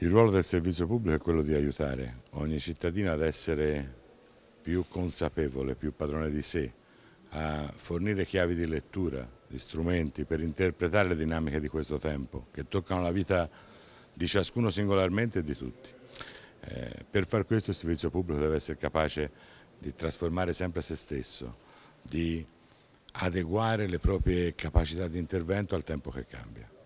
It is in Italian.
Il ruolo del servizio pubblico è quello di aiutare ogni cittadino ad essere più consapevole, più padrone di sé, a fornire chiavi di lettura, di strumenti per interpretare le dinamiche di questo tempo che toccano la vita di ciascuno singolarmente e di tutti. Eh, per far questo il servizio pubblico deve essere capace di trasformare sempre se stesso, di adeguare le proprie capacità di intervento al tempo che cambia.